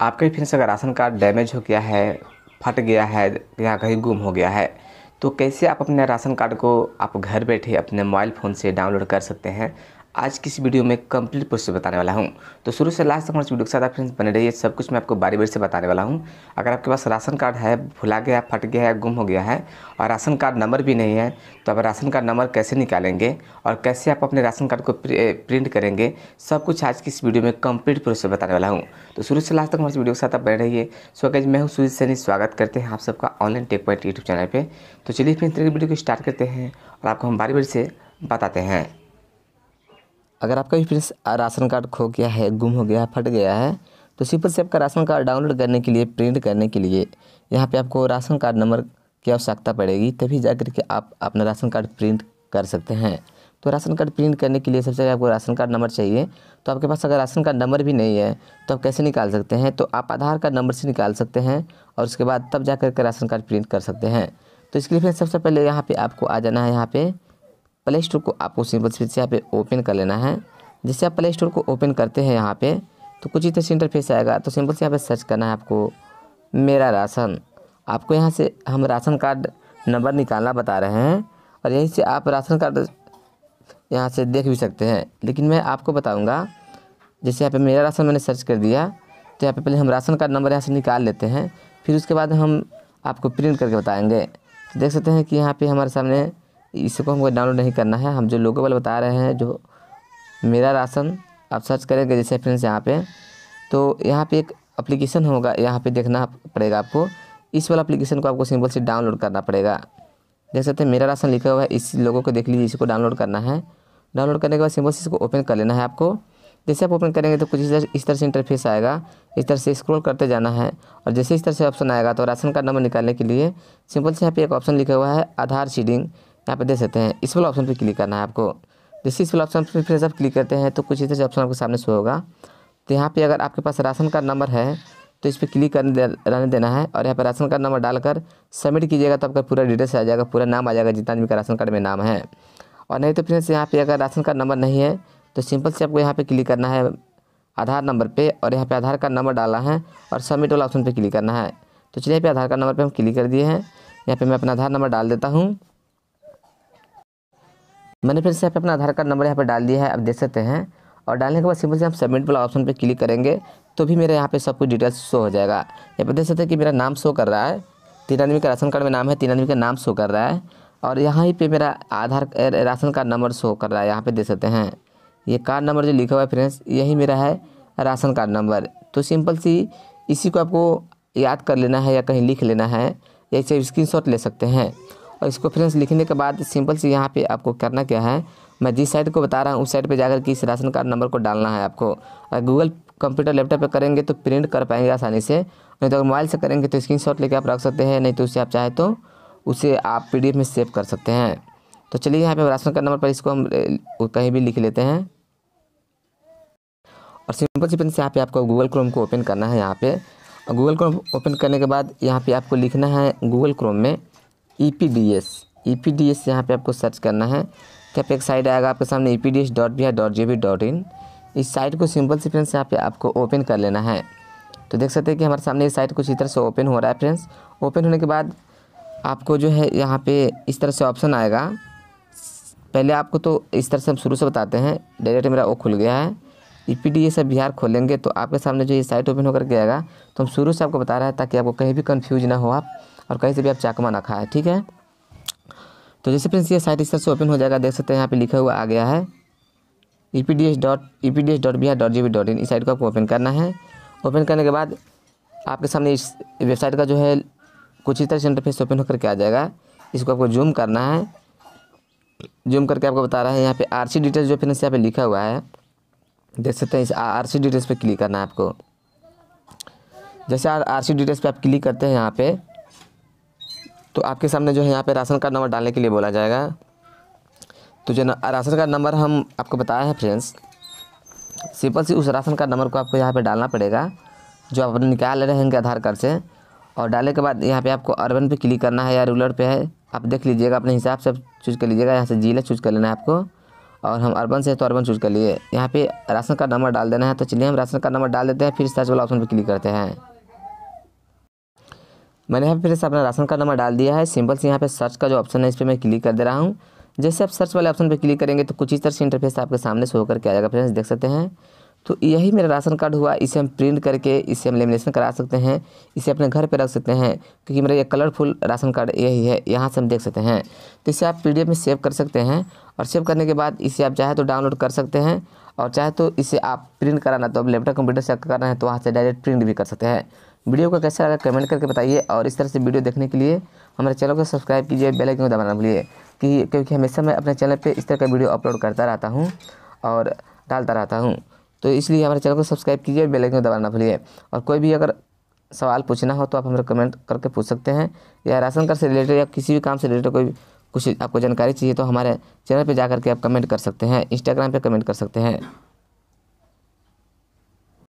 आपके भी फिर से अगर राशन कार्ड डैमेज हो गया है फट गया है या कहीं गुम हो गया है तो कैसे आप अपने राशन कार्ड को आप घर बैठे अपने मोबाइल फ़ोन से डाउनलोड कर सकते हैं आज की इस वीडियो में कंप्लीट प्रोसेस बताने वाला हूँ तो शुरू से लास्ट तक हमारे वीडियो के साथ आप फ्रेंड्स बने रहिए सब कुछ मैं आपको बारी बारी से बताने वाला हूँ अगर आपके पास राशन कार्ड है भुला गया फट गया है गुम हो गया है और राशन कार्ड नंबर भी नहीं है तो आप राशन कार्ड नंबर कैसे निकालेंगे और कैसे आप अपने राशन कार्ड को प्रिंट करेंगे सब कुछ आज की इस वीडियो में कम्प्लीट प्रोसेस बताने वाला हूँ तो शुरू से लास्ट तक हमारे वीडियो के साथ आप बने रहिए सो मैं हूँ सुजीत सैनी स्वागत करते हैं आप सबका Online Tech Point YouTube channel पर तो चलिए फिर वीडियो को स्टार्ट करते हैं और आपको हम बारी बारी से बताते हैं अगर आपका भी फ्रेंड्स राशन कार्ड खो गया है गुम हो गया है फट गया है तो सिंपल से आपका राशन कार्ड डाउनलोड करने के लिए प्रिंट करने के लिए यहाँ पे आपको राशन कार्ड नंबर की आवश्यकता पड़ेगी तभी जा करके आप अपना राशन कार्ड प्रिंट कर सकते हैं तो राशन कार्ड प्रिंट करने के लिए सबसे पहले आपको राशन कार्ड नंबर चाहिए तो आपके पास अगर राशन कार्ड नंबर भी नहीं है तो आप कैसे निकाल सकते हैं तो आप आधार कार्ड नंबर से निकाल सकते हैं और उसके बाद तब जा कर के राशन कार्ड प्रिंट कर सकते हैं तो इसके लिए फिर सबसे पहले यहाँ पर आपको आ जाना है यहाँ पर प्ले स्टोर को आपको सिंपल से यहाँ पे ओपन कर लेना है जैसे आप प्ले स्टोर को ओपन करते हैं यहाँ पे तो कुछ इतना तो इंटरफेस आएगा तो सिंपल से यहाँ पे सर्च करना है आपको मेरा राशन आपको यहाँ से हम राशन कार्ड नंबर निकालना बता रहे हैं और यहीं से आप राशन कार्ड यहाँ से देख भी सकते हैं लेकिन मैं आपको बताऊँगा जैसे यहाँ पर मेरा राशन मैंने सर्च कर दिया तो यहाँ पर पहले हम राशन कार्ड नंबर यहाँ से निकाल लेते हैं फिर उसके बाद हम आपको प्रिंट करके बताएँगे तो देख सकते हैं कि यहाँ पर हमारे सामने इसको हमको डाउनलोड नहीं करना है हम जो लोगों वाले बता रहे हैं जो मेरा राशन आप सर्च करेंगे जैसे फ्रेंड्स यहाँ पे तो यहाँ पे एक अप्लीकेशन होगा यहाँ पे देखना पड़ेगा आपको इस वाला अप्लीकेशन को आपको सिंपल से डाउनलोड करना पड़ेगा देख सकते हैं मेरा राशन लिखा हुआ है इस लोगों को देख लीजिए इसको डाउनलोड करना है डाउनलोड करने के बाद सिंपल से इसको ओपन कर लेना है आपको जैसे आप ओपन करेंगे तो कुछ इस तरह इस तरह से इंटरफेस आएगा इस तरह से स्क्रॉल करते जाना है और जैसे इस तरह से ऑप्शन आएगा तो राशन कार्ड नंबर निकालने के लिए सिंपल से यहाँ पे एक ऑप्शन लिखा हुआ है आधार सीडिंग यहाँ पे देख सकते हैं इस वाला ऑप्शन पे क्लिक करना है आपको जैसे इस वाला ऑप्शन पे फिर जब क्लिक करते हैं तो कुछ इधर से ऑप्शन आपके सामने शो होगा तो यहाँ पे अगर आपके पास राशन कार्ड नंबर है तो इस पर क्लिक करने दे, रहने देना है और यहाँ पर राशन कार्ड नंबर डालकर सबमिट कीजिएगा तो आपका पूरा डिटेल्स आ जाएगा पूरा नाम आ जाएगा जितना आदमी का राशन कार्ड में नाम है और नहीं तो फिर से यहाँ पर अगर राशन कार्ड नंबर नहीं है तो सिंपल से आपको यहाँ पर क्लिक करना है आधार नंबर पर और यहाँ पर आधार कार्ड नंबर डालना है और सबमिट वाला ऑप्शन पर क्लिक करना है तो चलिए यहाँ पर आधार कार्ड नंबर पर हम क्लिक कर दिए हैं यहाँ पर मैं अपना आधार नंबर डाल देता हूँ मैंने फिर से यहाँ पे अपना आधार कार्ड नंबर यहाँ पे डाल दिया है आप देख सकते हैं और डालने के बाद सिंपल से हम सबमिट वाला ऑप्शन पे क्लिक करेंगे तो भी मेरे यहाँ पे सब कुछ डिटेल्स शो हो जाएगा यहाँ पे देख सकते हैं कि मेरा नाम शो कर रहा है तीन आदमी का राशन कार्ड में नाम है तीन आदमी का नाम शो कर रहा है और यहाँ ही पे मेरा Aadhaar ration card number show कर रहा है यहाँ पे देख सकते हैं ये कार्ड नंबर जो लिखा हुआ है फ्रेंड्स यही मेरा है राशन कार्ड नंबर तो सिंपल सी इसी को आपको याद कर लेना है या कहीं लिख लेना है या इसे स्क्रीन ले सकते हैं और इसको फ्रेंड्स लिखने के बाद सिंपल से यहाँ पे आपको करना क्या है मैं जिस साइड को बता रहा हूँ उस साइड पे जाकर किस इस राशन कार्ड नंबर को डालना है आपको अगर गूगल कंप्यूटर लैपटॉप पे करेंगे तो प्रिंट कर पाएंगे आसानी से नहीं तो अगर मोबाइल से करेंगे तो स्क्रीन शॉट लेकर आप रख सकते हैं नहीं तो उससे आप चाहें तो उसे आप पी में सेव कर सकते हैं तो चलिए यहाँ पर राशन कार्ड नंबर पर इसको हम कहीं भी लिख लेते हैं और सिंपल सिंपल से यहाँ पर आपको गूगल क्रोम को ओपन करना है यहाँ पर गूगल क्रोम ओपन करने के बाद यहाँ पे आपको लिखना है गूगल क्रोम में E P D S E P D S यहाँ पर आपको सर्च करना है क्या तो पे एक साइट आएगा आपके सामने E P D S dot Bihar dot G dot in इस साइट को सिंपल से फ्रेंड्स यहाँ पे आपको ओपन कर लेना है तो देख सकते हैं कि हमारे सामने ये साइट कुछ इस तरह से ओपन हो रहा है फ्रेंड्स ओपन होने के बाद आपको जो है यहाँ पे इस तरह से ऑप्शन आएगा पहले आपको तो इस तरह से हम शुरू से बताते हैं डायरेक्ट मेरा वो खुल गया है E P D S Bihar खोलेंगे तो आपके सामने जो ये साइट ओपन होकर के आएगा तो हम शुरू से आपको बता रहे हैं ताकि आपको कहीं भी कन्फ्यूज ना हो आप और कहीं से भी आप चाकमा ना खाएँ ठीक है तो जैसे फ्रेंड्स ये साइट तरह से ओपन हो जाएगा देख सकते हैं यहाँ पे लिखा हुआ आ गया है E P D S dot E P D S dot R dot G B dot in इस साइट को आपको ओपन करना है ओपन करने के बाद आपके सामने इस वेबसाइट का जो है कुछ इस तरह से इंटरफेस ओपन होकर के आ जाएगा इसको आपको जूम करना है जूम करके आपको बता रहा है यहाँ पे आर सी डिटेल्स जो फ्रेंड्स यहाँ पे लिखा हुआ है देख सकते हैं इस आर सी डिटेल्स पर क्लिक करना है आपको जैसे आर सी डिटेल्स पर आप क्लिक करते हैं यहाँ पे तो आपके सामने जो है यहाँ पे राशन कार्ड नंबर डालने के लिए बोला जाएगा तो जो राशन कार्ड नंबर हम आपको बताया है फ्रेंड्स सिंपल सी उस राशन कार्ड नंबर को आपको यहाँ पे डालना पड़ेगा जो आप निकाल रहे हैं आधार कार्ड से और डालने के बाद यहाँ पे आपको अर्बन पर क्लिक करना है या रूलर पे है आप देख लीजिएगा अपने हिसाब से चूज़ कर लीजिएगा यहाँ से जिला चूज़ कर लेना है आपको और हम अर्बन से तो अर्बन चूज़ कर लिए यहाँ पे राशन कार्ड नंबर डाल देना है तो चलिए हम राशन कार्ड नंबर डाल देते हैं फिर सर्च वाला ऑप्शन पर क्लिक करते हैं मैंने यहाँ फिर से अपना राशन कार्ड नंबर डाल दिया है सिंपल से यहाँ पे सर्च का जो ऑप्शन है इस पर मैं क्लिक कर दे रहा हूँ जैसे आप सर्च वाले ऑप्शन पर क्लिक करेंगे तो कुछ इस तरह से इंटरफेस आपके सामने शो करके आ जाएगा फ्रेंड्स देख सकते हैं तो यही मेरा राशन कार्ड हुआ इसे हम प्रिंट करके इसे हम लेमिनेशन करा सकते हैं इसे अपने घर पर रख सकते हैं क्योंकि मेरा ये कलरफुल राशन कार्ड यही है यहाँ से हम देख सकते हैं तो इसे आप पी में सेव कर सकते हैं और सेव करने के बाद इसे आप चाहे तो डाउनलोड कर सकते हैं और चाहे तो इसे आप प्रिंट कराना तो अब लैपटॉप कंप्यूटर से कराना है तो वहाँ से डायरेक्ट प्रिंट भी कर सकते हैं वीडियो को कैसा लगा कमेंट करके बताइए और इस तरह से वीडियो देखने के लिए हमारे चैनल को सब्सक्राइब कीजिए बेल आइकन को दबाना भूलिए कि क्योंकि हमेशा मैं अपने चैनल पे इस तरह का वीडियो अपलोड करता रहता हूँ और डालता रहता हूँ तो इसलिए हमारे चैनल को सब्सक्राइब कीजिए बेल आइकन को दबाना भूलिए और कोई भी अगर सवाल पूछना हो तो आप हमारे कमेंट करके पूछ सकते हैं या राशन कार्ड से रिलेटेड या किसी भी काम से रिलेटेड कोई कुछ आपको जानकारी चाहिए तो हमारे चैनल पर जा करके आप कमेंट कर सकते हैं इंस्टाग्राम पर कमेंट कर सकते हैं